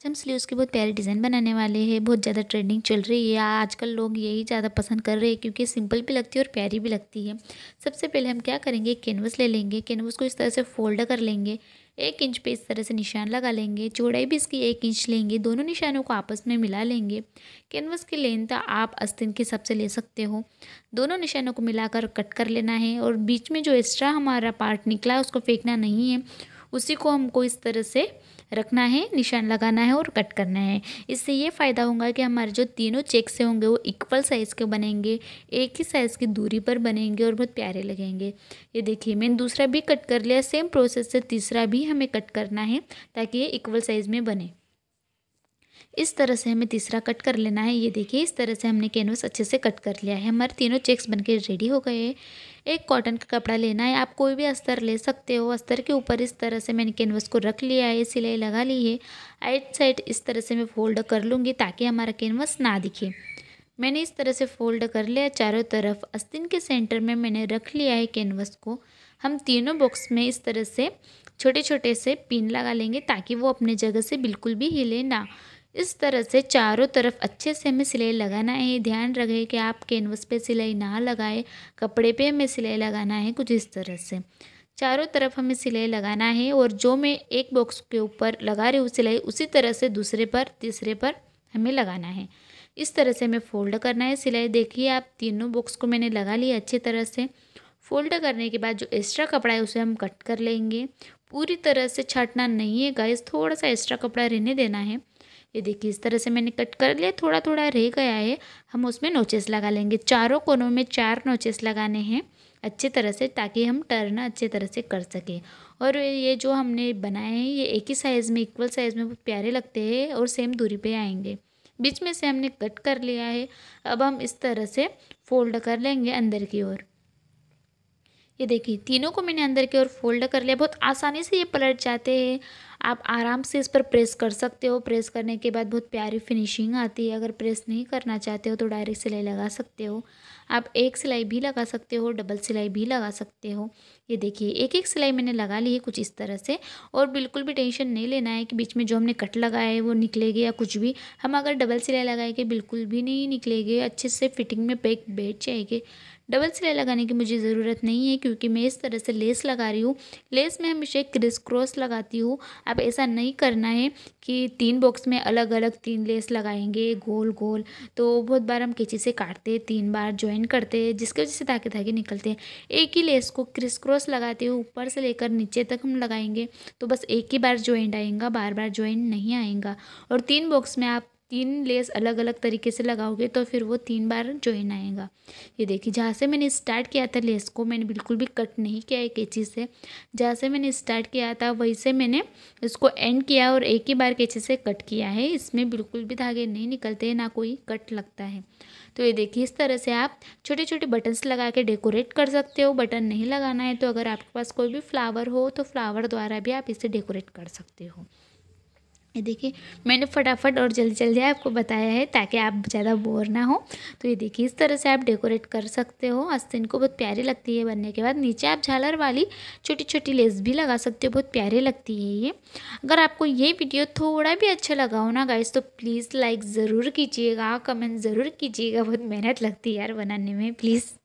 आज हम स्लीव्स के बहुत प्यारे डिज़ाइन बनाने वाले हैं बहुत ज़्यादा ट्रेंडिंग चल रही है आजकल लोग यही ज़्यादा पसंद कर रहे हैं क्योंकि सिंपल भी लगती है और प्यारी भी लगती है सबसे पहले हम क्या करेंगे कैनवस ले लेंगे कैनवस को इस तरह से फोल्ड कर लेंगे एक इंच पे इस तरह से निशान लगा लेंगे चौड़ाई भी इसकी एक इंच लेंगे दोनों निशानों को आपस में मिला लेंगे कैनवस की लेंथ आप अस्तिन के हिसाब से ले सकते हो दोनों निशानों को मिलाकर कट कर लेना है और बीच में जो एक्स्ट्रा हमारा पार्ट निकला उसको फेंकना नहीं है उसी को हमको इस तरह से रखना है निशान लगाना है और कट करना है इससे ये फ़ायदा होगा कि हमारे जो तीनों चेक्स होंगे वो इक्वल साइज़ के बनेंगे एक ही साइज़ की दूरी पर बनेंगे और बहुत प्यारे लगेंगे ये देखिए मैंने दूसरा भी कट कर लिया सेम प्रोसेस से तीसरा भी हमें कट करना है ताकि ये इक्वल साइज़ में बने इस तरह से हमें तीसरा कट कर लेना है ये देखिए इस तरह से हमने कैनवस अच्छे से कट कर लिया है हमारे तीनों चेक्स बनके रेडी हो गए हैं एक कॉटन का कपड़ा लेना है आप कोई भी अस्तर ले सकते हो अस्तर के ऊपर इस तरह से मैंने कैनवस को रख लिया है सिलाई लगा ली है आइट साइड इस तरह से मैं फोल्ड कर लूँगी ताकि हमारा कैनवस ना दिखे मैंने इस तरह से फोल्ड कर लिया चारों तरफ अस्तिन के सेंटर में मैंने रख लिया है कैनवस को हम तीनों बॉक्स में इस तरह से छोटे छोटे से पिन लगा लेंगे ताकि वो अपने जगह से बिल्कुल भी हिले ना इस तरह से चारों तरफ अच्छे से हमें सिलाई लगाना है ध्यान रखें कि आप कैनवस पे सिलाई ना लगाएं कपड़े पे हमें सिलाई लगाना है कुछ इस तरह से चारों तरफ हमें सिलाई लगाना है और जो मैं एक बॉक्स के ऊपर लगा रही हूँ सिलाई उसी तरह से दूसरे पर तीसरे पर हमें लगाना है इस तरह से हमें फोल्ड करना है सिलाई देखिए आप तीनों बॉक्स को मैंने लगा लिया अच्छी तरह से फोल्ड करने के बाद जो एक्स्ट्रा कपड़ा है उसे हम कट कर लेंगे पूरी तरह से छाटना नहीं है गाइस थोड़ा सा एक्स्ट्रा कपड़ा रहने देना है ये देखिए इस तरह से मैंने कट कर लिया थोड़ा थोड़ा रह गया है हम उसमें नोचेस लगा लेंगे चारों कोनों में चार नोचेस लगाने हैं अच्छे तरह से ताकि हम टर्न अच्छे तरह से कर सकें और ये जो हमने बनाए हैं ये एक ही साइज़ में इक्वल साइज़ में प्यारे लगते हैं और सेम दूरी पे आएंगे बीच में से हमने कट कर लिया है अब हम इस तरह से फोल्ड कर लेंगे अंदर की ओर ये देखिए तीनों को मैंने अंदर की ओर फोल्ड कर लिया बहुत आसानी से ये पलट जाते हैं आप आराम से इस पर प्रेस कर सकते हो प्रेस करने के बाद बहुत प्यारी फिनिशिंग आती है अगर प्रेस नहीं करना चाहते हो तो डायरेक्ट सिलाई लगा सकते हो आप एक सिलाई भी लगा सकते हो डबल सिलाई भी लगा सकते हो ये देखिए एक एक सिलाई मैंने लगा ली है कुछ इस तरह से और बिल्कुल भी टेंशन नहीं लेना है कि बीच में जो हमने कट लगाया है वो निकलेगी या कुछ भी हम अगर डबल सिलाई लगाएंगे बिल्कुल भी नहीं निकलेंगे अच्छे से फिटिंग में पैक बैठ जाएंगे डबल सिलाई लगाने की मुझे ज़रूरत नहीं है क्योंकि मैं इस तरह से लेस लगा रही हूँ लेस में हमेशा क्रिस क्रॉस लगाती हूँ अब ऐसा नहीं करना है कि तीन बॉक्स में अलग अलग तीन लेस लगाएंगे गोल गोल तो बहुत बार हम कैची से काटते हैं तीन बार ज्वाइन करते हैं जिसकी वजह से धागे धागे निकलते हैं एक ही लेस को क्रिस क्रॉस लगाते हुए ऊपर से लेकर नीचे तक हम लगाएंगे तो बस एक ही बार ज्वाइंट आएगा बार बार ज्वाइंट नहीं आएगा और तीन बॉक्स में आप तीन लेस अलग अलग तरीके से लगाओगे तो फिर वो तीन बार ज्वाइन आएगा ये देखिए जहाँ से मैंने स्टार्ट किया था लेस को मैंने बिल्कुल भी कट नहीं किया है कैची से जहाँ से मैंने स्टार्ट किया था वहीं से मैंने इसको एंड किया और एक ही बार कैची से कट किया है इसमें बिल्कुल भी धागे नहीं निकलते ना कोई कट लगता है तो ये देखिए इस तरह से आप छोटे छोटे बटन्स लगा के डेकोरेट कर सकते हो बटन नहीं लगाना है तो अगर आपके पास कोई भी फ्लावर हो तो फ्लावर द्वारा भी आप इसे डेकोरेट कर सकते हो ये देखिए मैंने फटाफट और जल्दी जल्दी आपको बताया है ताकि आप ज़्यादा बोर ना हो तो ये देखिए इस तरह से आप डेकोरेट कर सकते हो आस्तिन को बहुत प्यारी लगती है बनने के बाद नीचे आप झालर वाली छोटी छोटी लेस भी लगा सकते हो बहुत प्यारी लगती है ये अगर आपको ये वीडियो थोड़ा भी अच्छा लगा हो ना गाइस तो प्लीज़ लाइक ज़रूर कीजिएगा कमेंट ज़रूर कीजिएगा बहुत मेहनत लगती है यार बनाने में प्लीज़